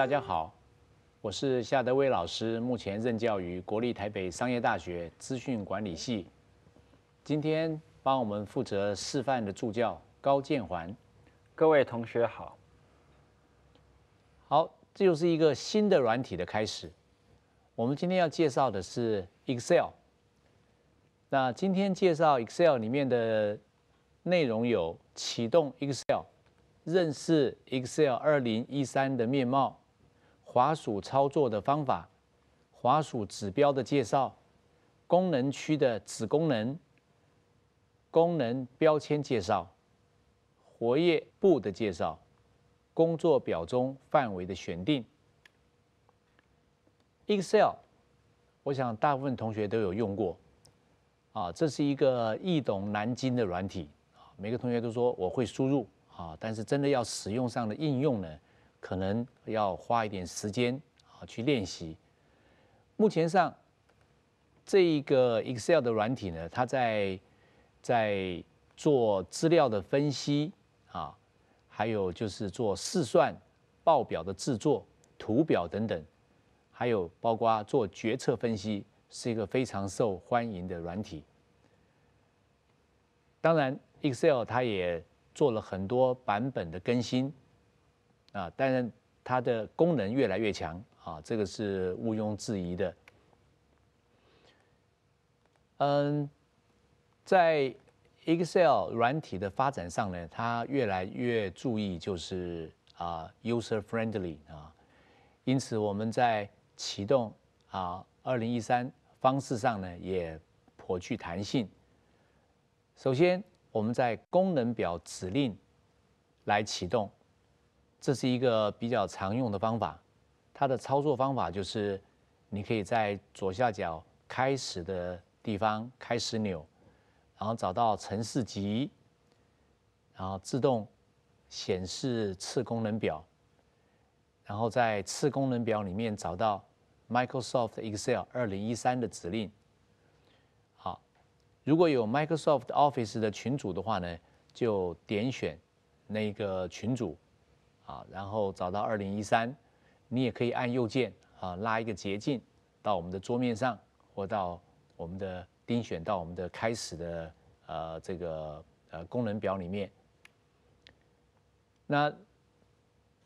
大家好，我是夏德威老师，目前任教于国立台北商业大学资讯管理系。今天帮我们负责示范的助教高建环，各位同学好。好，这就是一个新的软体的开始。我们今天要介绍的是 Excel。那今天介绍 Excel 里面的内容有启动 Excel，认识 Excel 二零一三的面貌。滑鼠操作的方法，滑鼠指标的介绍，功能区的子功能，功能标签介绍，活页簿的介绍，工作表中范围的选定。Excel，我想大部分同学都有用过，啊，这是一个易懂难精的软体啊。每个同学都说我会输入啊，但是真的要使用上的应用呢？可能要花一点时间啊，去练习。目前上这一个 Excel 的软体呢，它在在做资料的分析啊，还有就是做试算、报表的制作、图表等等，还有包括做决策分析，是一个非常受欢迎的软体。当然，Excel 它也做了很多版本的更新。啊，当然，它的功能越来越强啊，这个是毋庸置疑的。嗯，在 Excel 软体的发展上呢，它越来越注意就是啊，user friendly 啊，因此我们在启动啊，二零一三方式上呢也颇具弹性。首先，我们在功能表指令来启动。这是一个比较常用的方法，它的操作方法就是：你可以在左下角开始的地方开始扭，然后找到城市级，然后自动显示次功能表，然后在次功能表里面找到 Microsoft Excel 2013的指令。好，如果有 Microsoft Office 的群组的话呢，就点选那个群组。啊，然后找到二零一三，你也可以按右键啊，拉一个捷径到我们的桌面上，或到我们的丁选到我们的开始的呃这个呃功能表里面。那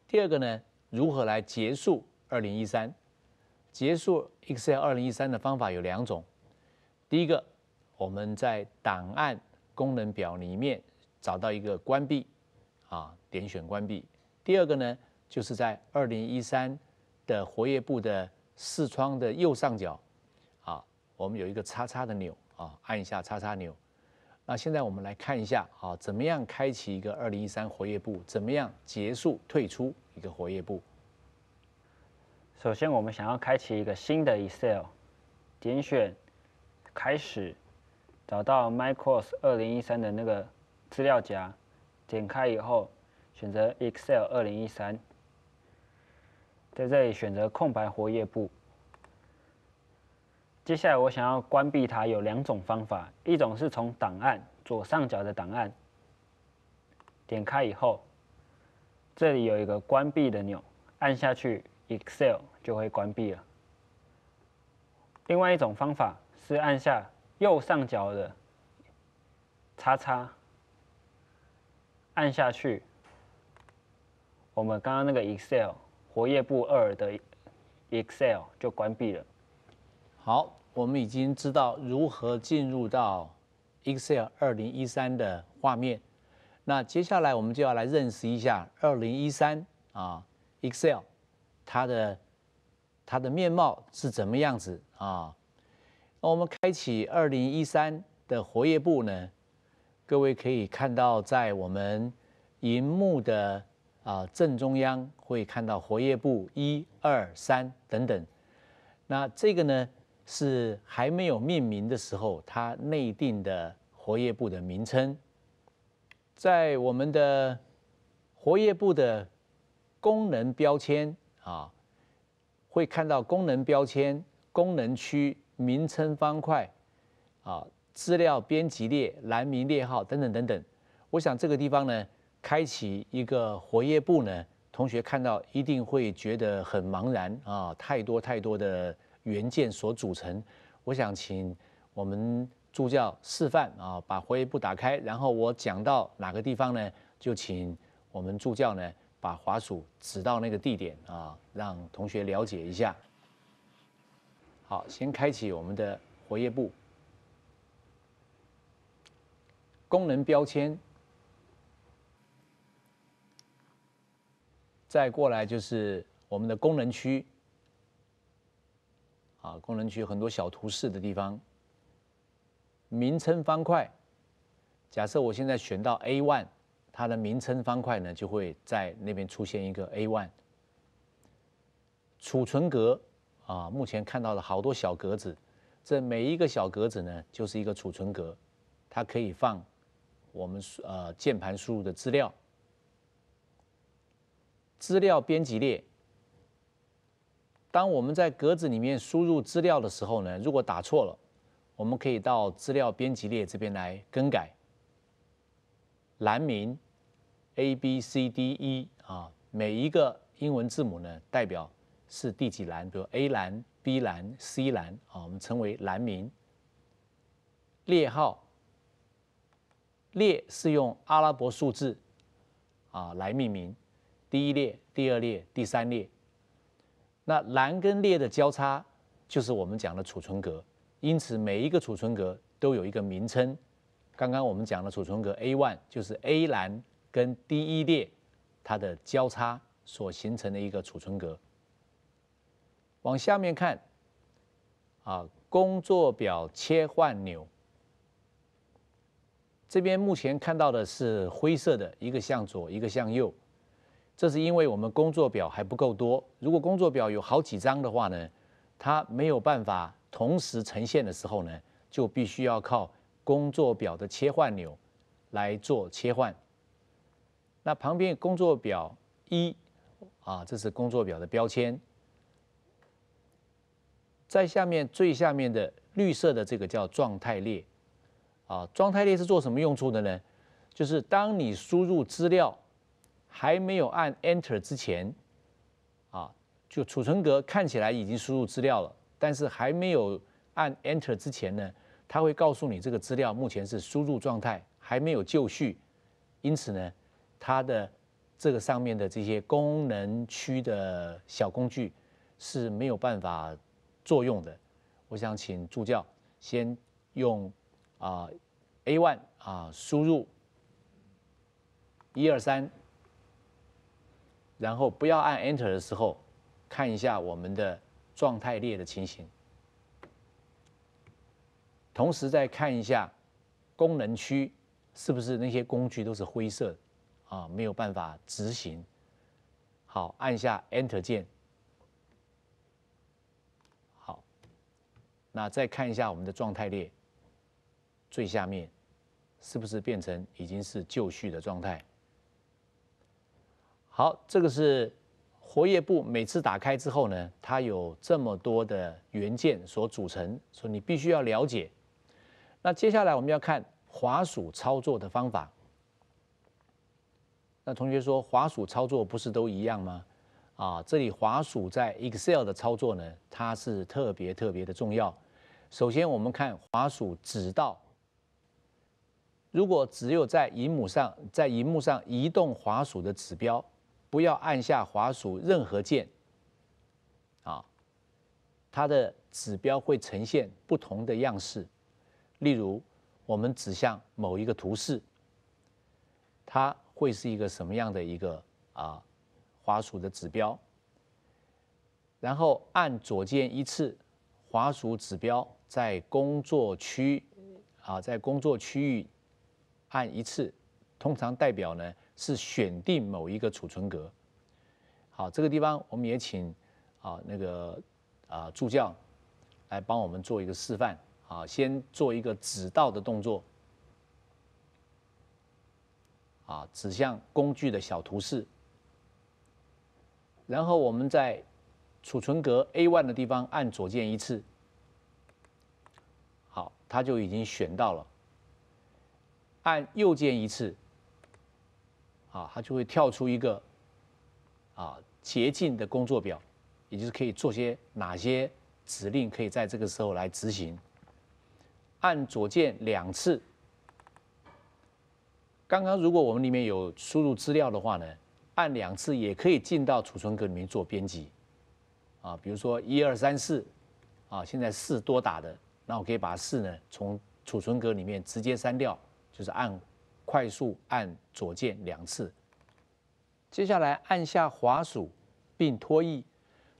第二个呢，如何来结束二零一三？结束 Excel 二零一三的方法有两种。第一个，我们在档案功能表里面找到一个关闭，啊，点选关闭。第二个呢，就是在二零一三的活跃部的视窗的右上角，啊，我们有一个叉叉的钮啊，按一下叉叉钮。那现在我们来看一下，啊，怎么样开启一个二零一三活跃部？怎么样结束退出一个活跃部？首先，我们想要开启一个新的 Excel，点选开始，找到 Microsoft 二零一三的那个资料夹，点开以后。选择 Excel 二零一三，在这里选择空白活页簿。接下来我想要关闭它，有两种方法，一种是从档案左上角的档案点开以后，这里有一个关闭的钮，按下去 Excel 就会关闭了。另外一种方法是按下右上角的叉叉，按下去。我们刚刚那个 Excel 活页簿二的 Excel 就关闭了。好，我们已经知道如何进入到 Excel 2013的画面。那接下来我们就要来认识一下2013啊 Excel 它的它的面貌是怎么样子啊？那我们开启2013的活页簿呢？各位可以看到在我们银幕的。啊，正中央会看到活页部一二三等等，那这个呢是还没有命名的时候，它内定的活页部的名称，在我们的活页部的功能标签啊，会看到功能标签、功能区名称方块啊、资料编辑列、栏名列号等等等等，我想这个地方呢。开启一个活页簿呢，同学看到一定会觉得很茫然啊，太多太多的元件所组成。我想请我们助教示范啊，把活页簿打开，然后我讲到哪个地方呢，就请我们助教呢把滑鼠指到那个地点啊，让同学了解一下。好，先开启我们的活页簿，功能标签。再过来就是我们的功能区，啊，功能区很多小图示的地方，名称方块。假设我现在选到 a one，它的名称方块呢就会在那边出现一个 a one。储存格啊，目前看到了好多小格子，这每一个小格子呢就是一个储存格，它可以放我们呃键盘输入的资料。资料编辑列。当我们在格子里面输入资料的时候呢，如果打错了，我们可以到资料编辑列这边来更改。栏名 A、B、C、D、E 啊，每一个英文字母呢代表是第几栏，比如 A 栏、B 栏、C 栏啊，我们称为栏名。列号列是用阿拉伯数字啊来命名。第一列、第二列、第三列，那栏跟列的交叉就是我们讲的储存格。因此，每一个储存格都有一个名称。刚刚我们讲的储存格 a one 就是 A 栏跟第一列它的交叉所形成的一个储存格。往下面看，啊，工作表切换钮，这边目前看到的是灰色的，一个向左，一个向右。这是因为我们工作表还不够多。如果工作表有好几张的话呢，它没有办法同时呈现的时候呢，就必须要靠工作表的切换钮来做切换。那旁边工作表一啊，这是工作表的标签。在下面最下面的绿色的这个叫状态列啊，状态列是做什么用处的呢？就是当你输入资料。还没有按 Enter 之前，啊，就储存格看起来已经输入资料了，但是还没有按 Enter 之前呢，它会告诉你这个资料目前是输入状态，还没有就绪，因此呢，它的这个上面的这些功能区的小工具是没有办法作用的。我想请助教先用啊 A one 啊输入一二三。然后不要按 Enter 的时候，看一下我们的状态列的情形。同时再看一下功能区是不是那些工具都是灰色，啊，没有办法执行。好，按下 Enter 键。好，那再看一下我们的状态列，最下面是不是变成已经是就绪的状态？好，这个是活页簿，每次打开之后呢，它有这么多的元件所组成，所以你必须要了解。那接下来我们要看滑鼠操作的方法。那同学说滑鼠操作不是都一样吗？啊，这里滑鼠在 Excel 的操作呢，它是特别特别的重要。首先我们看滑鼠指到，如果只有在荧幕上，在荧幕上移动滑鼠的指标。不要按下滑鼠任何键，啊，它的指标会呈现不同的样式。例如，我们指向某一个图示，它会是一个什么样的一个啊滑鼠的指标？然后按左键一次，滑鼠指标在工作区，啊，在工作区域按一次，通常代表呢。是选定某一个储存格。好，这个地方我们也请啊那个啊助教来帮我们做一个示范啊，先做一个指道的动作啊，指向工具的小图示，然后我们在储存格 a one 的地方按左键一次，好，它就已经选到了，按右键一次。啊，它就会跳出一个啊捷径的工作表，也就是可以做些哪些指令可以在这个时候来执行。按左键两次。刚刚如果我们里面有输入资料的话呢，按两次也可以进到储存格里面做编辑。啊，比如说一二三四，啊，现在四多打的，那我可以把四呢从储存格里面直接删掉，就是按。快速按左键两次，接下来按下滑鼠并拖曳。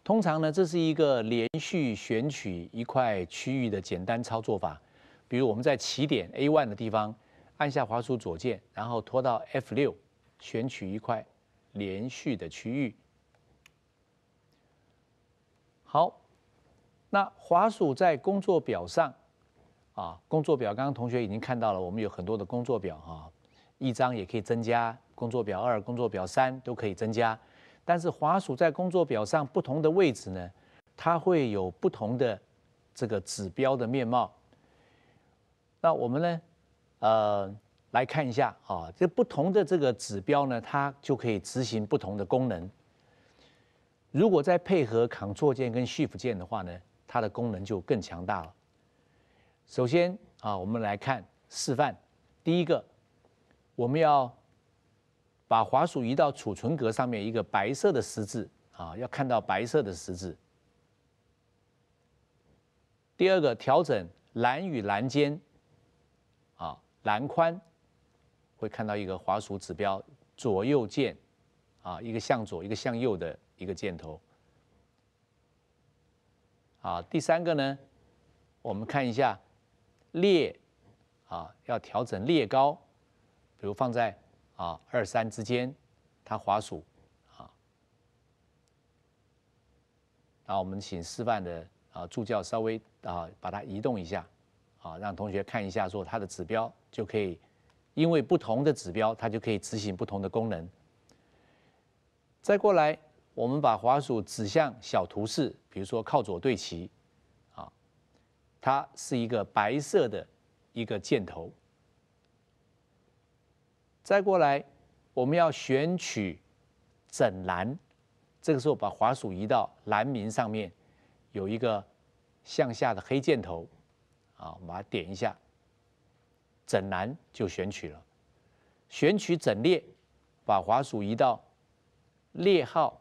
通常呢，这是一个连续选取一块区域的简单操作法。比如我们在起点 A1 的地方按下滑鼠左键，然后拖到 F6，选取一块连续的区域。好，那滑鼠在工作表上啊，工作表刚刚同学已经看到了，我们有很多的工作表啊。一张也可以增加工作表二、工作表三都可以增加，但是滑鼠在工作表上不同的位置呢，它会有不同的这个指标的面貌。那我们呢，呃，来看一下啊，这不同的这个指标呢，它就可以执行不同的功能。如果再配合 Ctrl 键跟 Shift 键的话呢，它的功能就更强大了。首先啊，我们来看示范，第一个。我们要把滑鼠移到储存格上面一个白色的十字啊，要看到白色的十字。第二个，调整栏与栏间啊栏宽，会看到一个滑鼠指标，左右键啊，一个向左，一个向右的一个箭头。啊，第三个呢，我们看一下列啊，要调整列高。比如放在啊二三之间，它滑鼠啊，然后我们请示范的啊助教稍微啊把它移动一下啊，让同学看一下，说它的指标就可以，因为不同的指标，它就可以执行不同的功能。再过来，我们把滑鼠指向小图示，比如说靠左对齐啊，它是一个白色的一个箭头。再过来，我们要选取整栏，这个时候把滑鼠移到栏名上面，有一个向下的黑箭头，啊，我们把它点一下，整栏就选取了。选取整列，把滑鼠移到列号，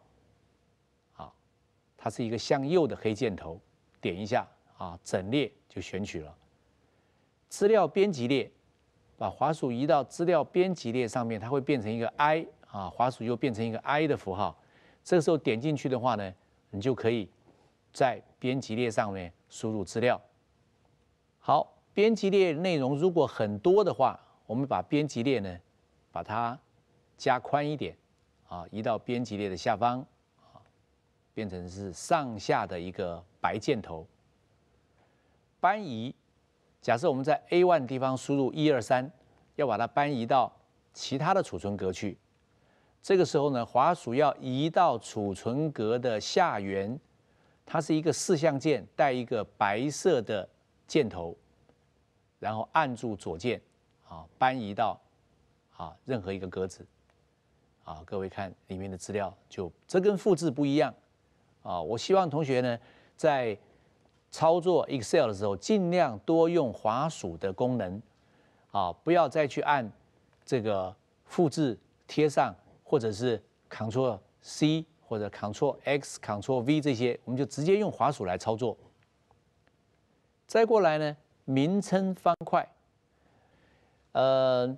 啊，它是一个向右的黑箭头，点一下，啊，整列就选取了。资料编辑列。把滑鼠移到资料编辑列上面，它会变成一个 I 啊，滑鼠又变成一个 I 的符号。这个时候点进去的话呢，你就可以在编辑列上面输入资料。好，编辑列内容如果很多的话，我们把编辑列呢，把它加宽一点啊，移到编辑列的下方啊，变成是上下的一个白箭头，搬移。假设我们在 A one 地方输入一二三，要把它搬移到其他的储存格去。这个时候呢，滑鼠要移到储存格的下缘，它是一个四象键带一个白色的箭头，然后按住左键，啊，搬移到啊任何一个格子，啊，各位看里面的资料就这跟复制不一样，啊，我希望同学呢在。操作 Excel 的时候，尽量多用滑鼠的功能，啊，不要再去按这个复制、贴上，或者是 Ctrl C 或者 Ctrl X、Ctrl V 这些，我们就直接用滑鼠来操作。再过来呢，名称方块，呃，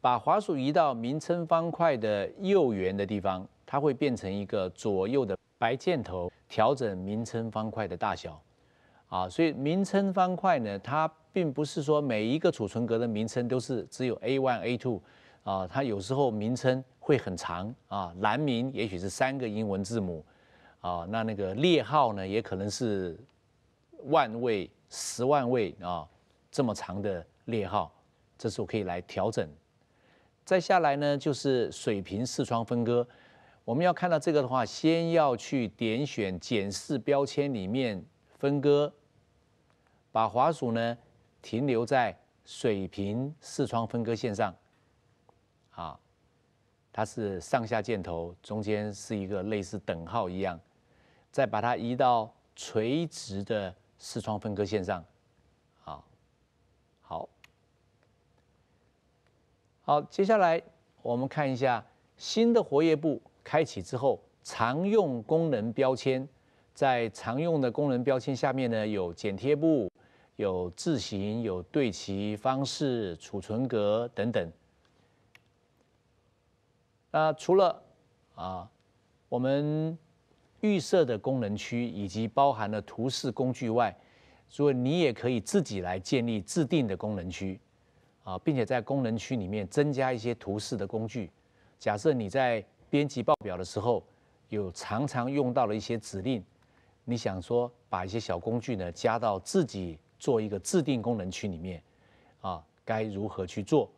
把滑鼠移到名称方块的右缘的地方，它会变成一个左右的白箭头，调整名称方块的大小。啊，所以名称方块呢，它并不是说每一个储存格的名称都是只有 A1、A2，啊，它有时候名称会很长啊，蓝名也许是三个英文字母，啊，那那个列号呢，也可能是万位、十万位啊这么长的列号，这时候可以来调整。再下来呢，就是水平视窗分割，我们要看到这个的话，先要去点选检视标签里面分割。把滑鼠呢停留在水平视窗分割线上，啊，它是上下箭头，中间是一个类似等号一样，再把它移到垂直的视窗分割线上，啊，好，好，接下来我们看一下新的活页部开启之后常用功能标签，在常用的功能标签下面呢有剪贴布、有字形、有对齐方式、储存格等等。那除了啊，我们预设的功能区以及包含了图示工具外，所以你也可以自己来建立自定的功能区啊，并且在功能区里面增加一些图示的工具。假设你在编辑报表的时候，有常常用到的一些指令，你想说把一些小工具呢加到自己。做一个自定功能区里面，啊，该如何去做？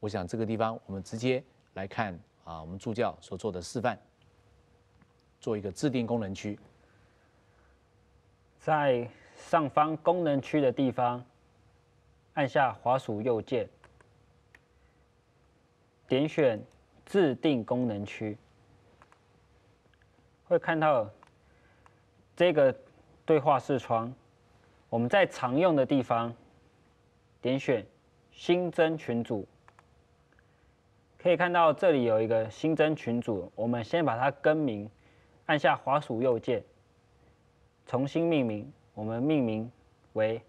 我想这个地方我们直接来看啊，我们助教所做的示范。做一个自定功能区，在上方功能区的地方，按下滑鼠右键，点选自定功能区，会看到这个对话视窗。我们在常用的地方点选新增群组，可以看到这里有一个新增群组。我们先把它更名，按下滑鼠右键，重新命名，我们命名为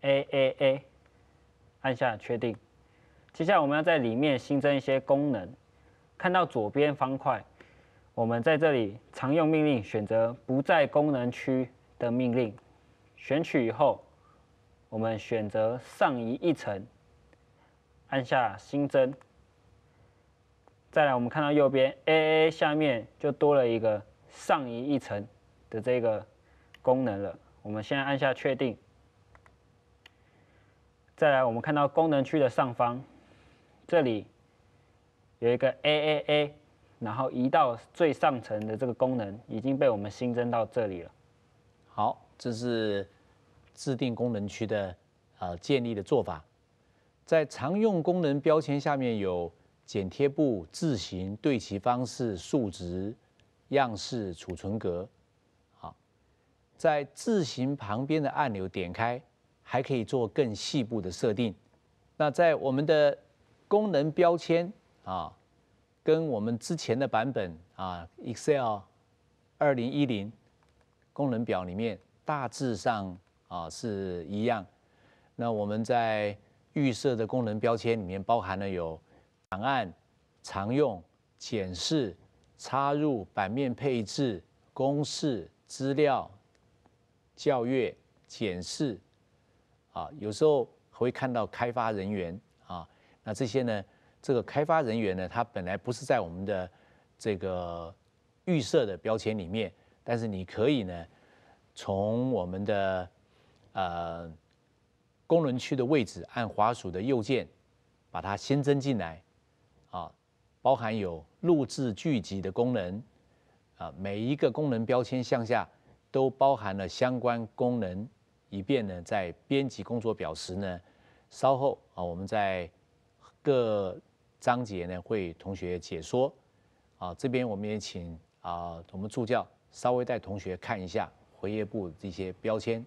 AAA，按下确定。接下来我们要在里面新增一些功能，看到左边方块，我们在这里常用命令选择不在功能区的命令。选取以后，我们选择上移一层，按下新增。再来，我们看到右边 A A A 下面就多了一个上移一层的这个功能了。我们先按下确定。再来，我们看到功能区的上方，这里有一个 A A A，然后移到最上层的这个功能已经被我们新增到这里了。好。这是制定功能区的呃建立的做法，在常用功能标签下面有剪贴布、字形、对齐方式、数值、样式、储存格。好，在字形旁边的按钮点开，还可以做更细部的设定。那在我们的功能标签啊，跟我们之前的版本啊，Excel 二零一零功能表里面。大致上啊是一样，那我们在预设的功能标签里面包含了有档案、常用、检视、插入、版面配置、公式、资料、教阅、检视。啊，有时候会看到开发人员啊，那这些呢，这个开发人员呢，他本来不是在我们的这个预设的标签里面，但是你可以呢。从我们的呃功能区的位置，按滑鼠的右键，把它新增进来啊，包含有录制、聚集的功能啊。每一个功能标签向下都包含了相关功能，以便呢在编辑工作表时呢，稍后啊，我们在各章节呢会同学解说啊。这边我们也请啊我们助教稍微带同学看一下。回页部这些标签。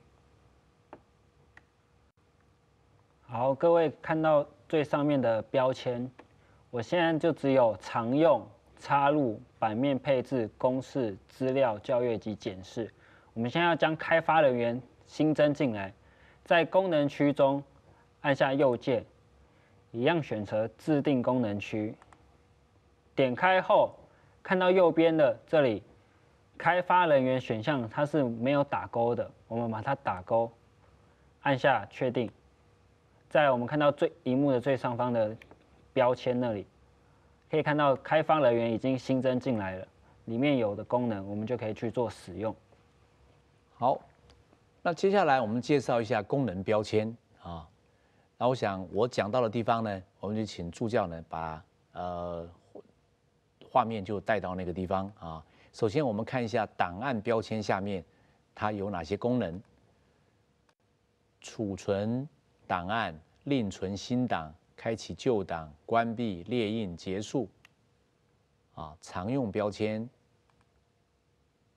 好，各位看到最上面的标签，我现在就只有常用、插入、版面配置、公式、资料、教育及检视。我们现在要将开发人员新增进来，在功能区中按下右键，一样选择自定功能区，点开后看到右边的这里。开发人员选项它是没有打勾的，我们把它打勾，按下确定。在我们看到最屏幕的最上方的标签那里，可以看到开发人员已经新增进来了，里面有的功能我们就可以去做使用。好，那接下来我们介绍一下功能标签啊。那我想我讲到的地方呢，我们就请助教呢把呃画面就带到那个地方啊。首先，我们看一下档案标签下面，它有哪些功能？储存档案、另存新档、开启旧档、关闭、列印、结束。啊，常用标签。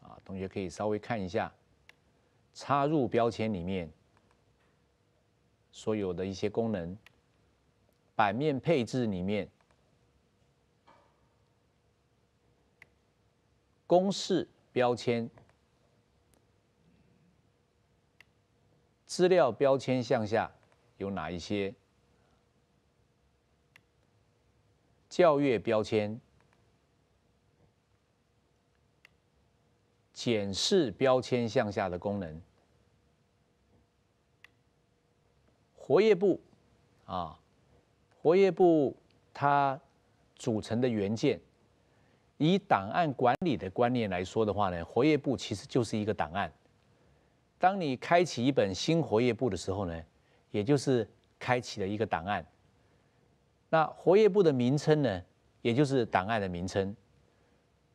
啊，同学可以稍微看一下，插入标签里面所有的一些功能，版面配置里面。公式标签、资料标签向下有哪一些？教育标签、检视标签向下的功能、活页簿啊，活页簿它组成的元件。以档案管理的观念来说的话呢，活页簿其实就是一个档案。当你开启一本新活页簿的时候呢，也就是开启了一个档案。那活页簿的名称呢，也就是档案的名称，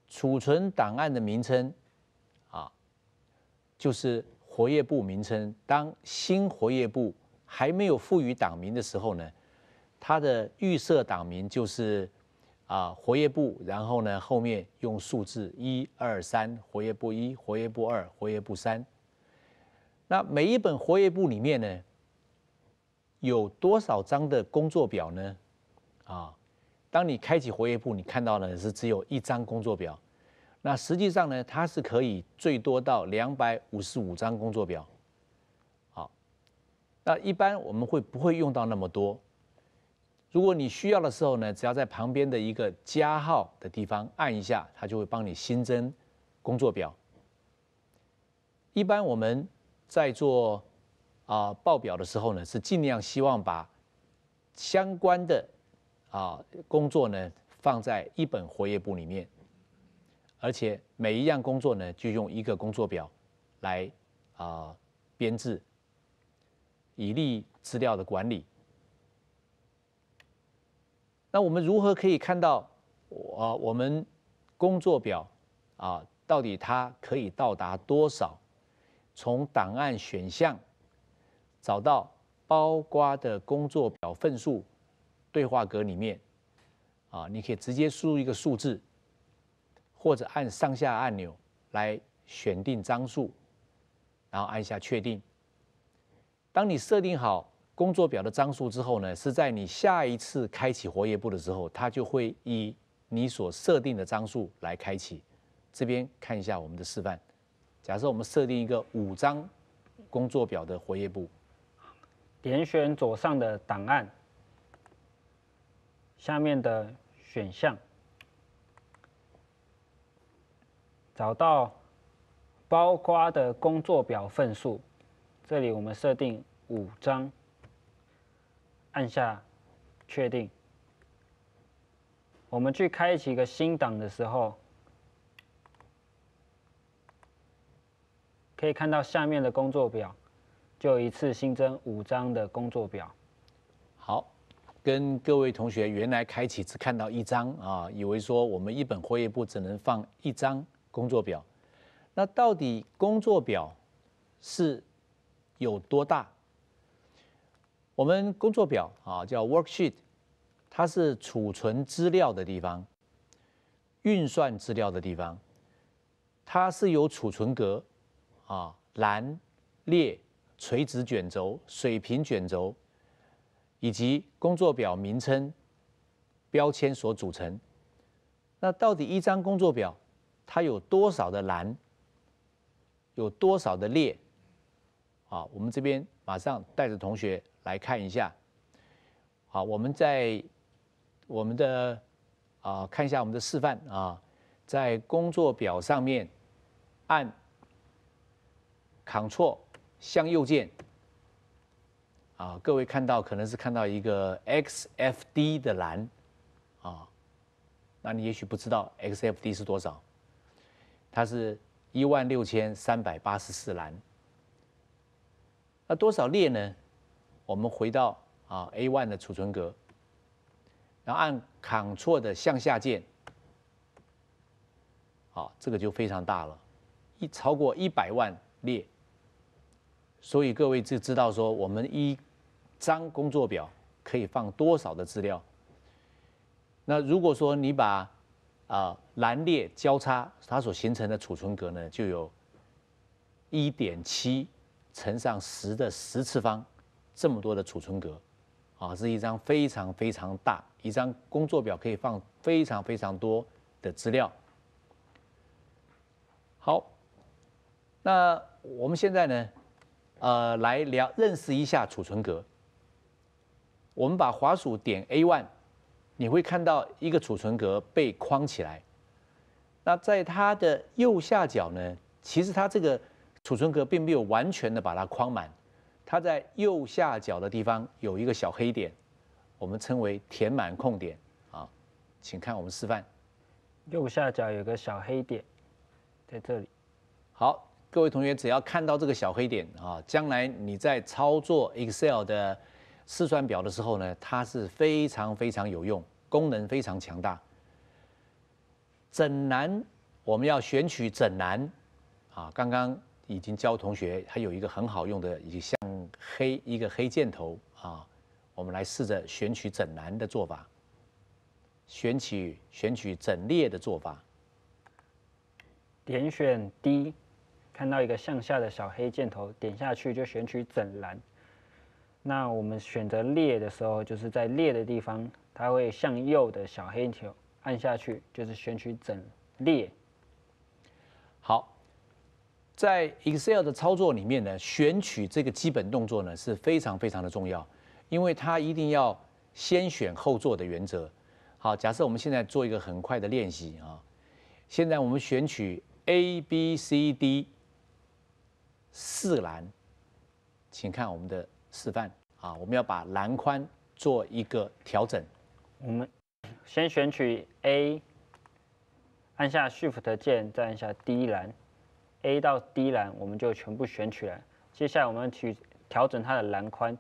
储存档案的名称啊，就是活页簿名称。当新活页簿还没有赋予档名的时候呢，它的预设档名就是。啊，活页簿，然后呢，后面用数字一、二、三，活页簿一，活页簿二，活页簿三。那每一本活页簿里面呢，有多少张的工作表呢？啊，当你开启活页簿，你看到呢是只有一张工作表。那实际上呢，它是可以最多到两百五十五张工作表。好，那一般我们会不会用到那么多？如果你需要的时候呢，只要在旁边的一个加号的地方按一下，它就会帮你新增工作表。一般我们在做啊报表的时候呢，是尽量希望把相关的啊工作呢放在一本活页簿里面，而且每一样工作呢就用一个工作表来啊编制，以利资料的管理。那我们如何可以看到我我们工作表啊，到底它可以到达多少？从档案选项找到包括的工作表份数对话格里面啊，你可以直接输入一个数字，或者按上下按钮来选定张数，然后按下确定。当你设定好。工作表的张数之后呢，是在你下一次开启活页簿的时候，它就会以你所设定的张数来开启。这边看一下我们的示范。假设我们设定一个五张工作表的活页簿，点选左上的档案，下面的选项，找到包括的工作表份数，这里我们设定五张。按下确定，我们去开启一个新档的时候，可以看到下面的工作表就一次新增五张的工作表。好，跟各位同学原来开启只看到一张啊，以为说我们一本会议簿只能放一张工作表，那到底工作表是有多大？我们工作表啊叫 worksheet，它是储存资料的地方，运算资料的地方。它是由储存格啊、栏、列、垂直卷轴、水平卷轴以及工作表名称标签所组成。那到底一张工作表它有多少的栏？有多少的列？啊，我们这边马上带着同学。来看一下，好，我们在我们的啊，看一下我们的示范啊，在工作表上面按 Ctrl 向右键啊，各位看到可能是看到一个 XFD 的栏啊，那你也许不知道 XFD 是多少，它是一万六千三百八十四栏，那多少列呢？我们回到啊 a one 的储存格，然后按 Ctrl 的向下键，好，这个就非常大了，一超过一百万列。所以各位就知道说，我们一张工作表可以放多少的资料。那如果说你把啊栏列交叉，它所形成的储存格呢，就有一点七乘上十的十次方。这么多的储存格，啊，是一张非常非常大一张工作表，可以放非常非常多的资料。好，那我们现在呢，呃，来聊认识一下储存格。我们把滑鼠点 a one，你会看到一个储存格被框起来。那在它的右下角呢，其实它这个储存格并没有完全的把它框满。它在右下角的地方有一个小黑点，我们称为填满空点啊，请看我们示范。右下角有个小黑点，在这里。好，各位同学只要看到这个小黑点啊，将来你在操作 Excel 的试算表的时候呢，它是非常非常有用，功能非常强大。整栏我们要选取整栏啊，刚刚已经教同学，还有一个很好用的一项。黑一个黑箭头啊，我们来试着选取整栏的做法，选取选取整列的做法。点选 D，看到一个向下的小黑箭头，点下去就选取整栏。那我们选择列的时候，就是在列的地方，它会向右的小黑球按下去，就是选取整列。好。在 Excel 的操作里面呢，选取这个基本动作呢是非常非常的重要，因为它一定要先选后做的原则。好，假设我们现在做一个很快的练习啊，现在我们选取 A B C D 四栏，请看我们的示范啊，我们要把栏宽做一个调整。我们先选取 A，按下 Shift 键，再按下第一栏。A 到 D 栏我们就全部选取了，接下来我们去调整它的栏宽，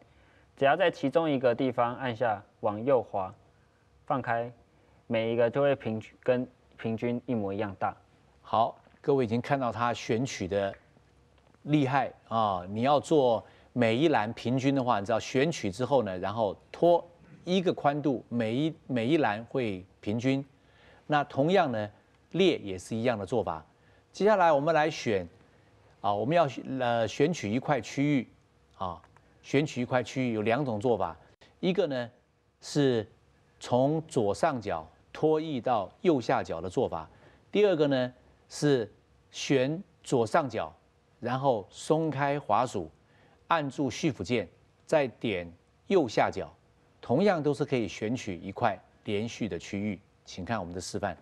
只要在其中一个地方按下往右滑，放开，每一个就会平均跟平均一模一样大。好，各位已经看到它选取的厉害啊！你要做每一栏平均的话，你知道选取之后呢，然后拖一个宽度，每一每一栏会平均。那同样呢，列也是一样的做法。接下来我们来选，啊，我们要呃选取一块区域，啊，选取一块区域有两种做法，一个呢是从左上角拖曳到右下角的做法，第二个呢是选左上角，然后松开滑鼠，按住 Shift 键，再点右下角，同样都是可以选取一块连续的区域，请看我们的示范。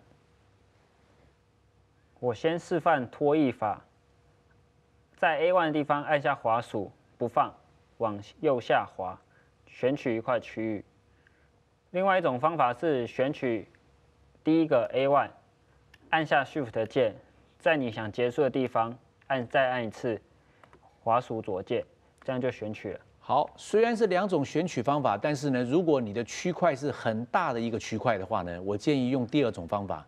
我先示范拖曳法，在 A1 地方按下滑鼠不放，往右下滑，选取一块区域。另外一种方法是选取第一个 A1，按下 Shift 键，在你想结束的地方按再按一次滑鼠左键，这样就选取了。好，虽然是两种选取方法，但是呢，如果你的区块是很大的一个区块的话呢，我建议用第二种方法。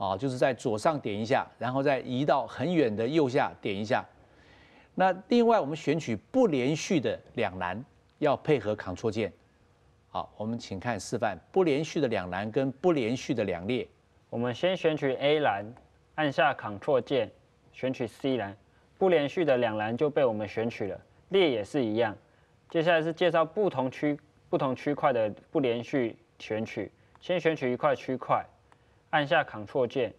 啊，就是在左上点一下，然后再移到很远的右下点一下。那另外，我们选取不连续的两栏，要配合 Ctrl 键。好，我们请看示范，不连续的两栏跟不连续的两列。我们先选取 A 栏，按下 Ctrl 键，选取 C 栏，不连续的两栏就被我们选取了。列也是一样。接下来是介绍不同区、不同区块的不连续选取。先选取一块区块。按下 Ctrl 键，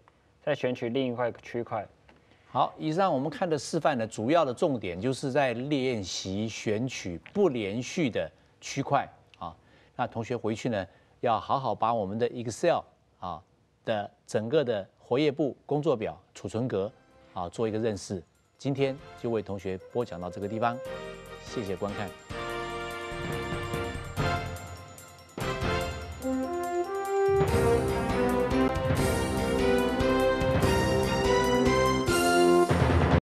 再选取另一块区块。好，以上我们看的示范呢，主要的重点就是在练习选取不连续的区块啊。那同学回去呢，要好好把我们的 Excel 啊的整个的活页簿、工作表、储存格啊做一个认识。今天就为同学播讲到这个地方，谢谢观看。